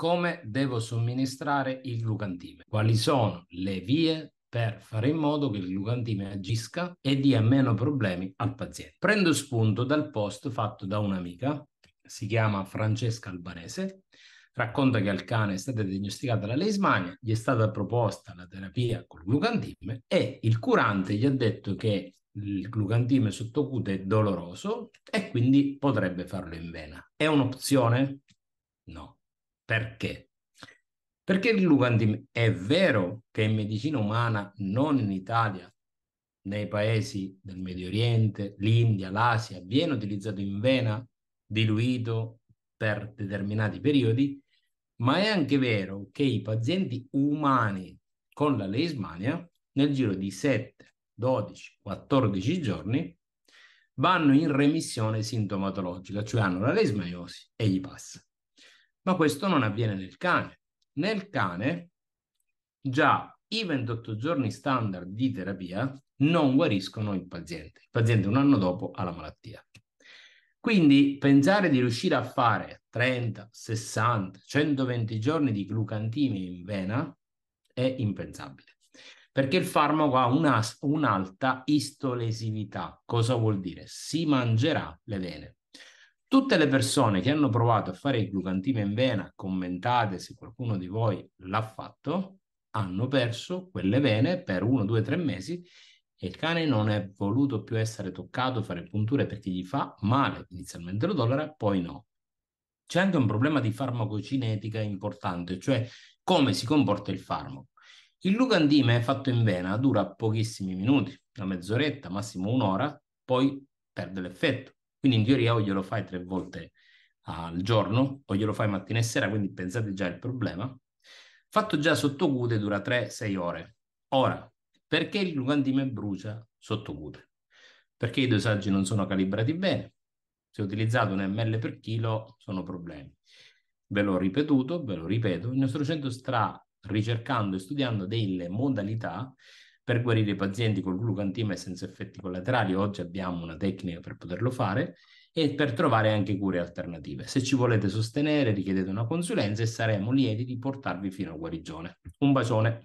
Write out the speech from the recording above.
come devo somministrare il glucantime, quali sono le vie per fare in modo che il glucantime agisca e dia meno problemi al paziente. Prendo spunto dal post fatto da un'amica, si chiama Francesca Albanese, racconta che al cane è stata diagnosticata la leismania, gli è stata proposta la terapia col glucantime e il curante gli ha detto che il glucantime sottocute è doloroso e quindi potrebbe farlo in vena. È un'opzione? No. Perché? Perché il glucandim è vero che in medicina umana, non in Italia, nei paesi del Medio Oriente, l'India, l'Asia, viene utilizzato in vena, diluito per determinati periodi, ma è anche vero che i pazienti umani con la leismania, nel giro di 7, 12, 14 giorni, vanno in remissione sintomatologica, cioè hanno la leismaiosi e gli passa ma questo non avviene nel cane. Nel cane già i 28 giorni standard di terapia non guariscono il paziente. Il paziente un anno dopo ha la malattia. Quindi pensare di riuscire a fare 30, 60, 120 giorni di glucantime in vena è impensabile, perché il farmaco ha una, un'alta istolesività. Cosa vuol dire? Si mangerà le vene. Tutte le persone che hanno provato a fare il glucantime in vena, commentate se qualcuno di voi l'ha fatto, hanno perso quelle vene per uno, due, tre mesi e il cane non è voluto più essere toccato, fare punture perché gli fa male. Inizialmente lo dollaro, poi no. C'è anche un problema di farmacocinetica importante, cioè come si comporta il farmaco. Il lucandime fatto in vena dura pochissimi minuti, una mezz'oretta, massimo un'ora, poi perde l'effetto quindi in teoria o glielo fai tre volte al giorno o glielo fai mattina e sera, quindi pensate già al problema. Fatto già sotto cute dura 3-6 ore. Ora, perché il glucantime brucia sotto cute? Perché i dosaggi non sono calibrati bene. Se utilizzato un ml per chilo sono problemi. Ve l'ho ripetuto, ve lo ripeto, il nostro centro sta ricercando e studiando delle modalità per guarire i pazienti con glucantima e senza effetti collaterali. Oggi abbiamo una tecnica per poterlo fare e per trovare anche cure alternative. Se ci volete sostenere richiedete una consulenza e saremo lieti di portarvi fino a guarigione. Un bacione.